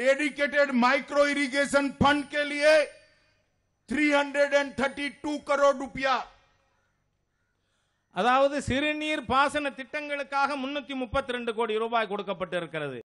dedicated micro irrigation fund के लिए 332 करोड़ रुपया அதாவது சிறுநீர் பாசன திட்டங்களுக்காக முன்னூத்தி முப்பத்தி ரெண்டு கோடி ரூபாய் கொடுக்கப்பட்டிருக்கிறது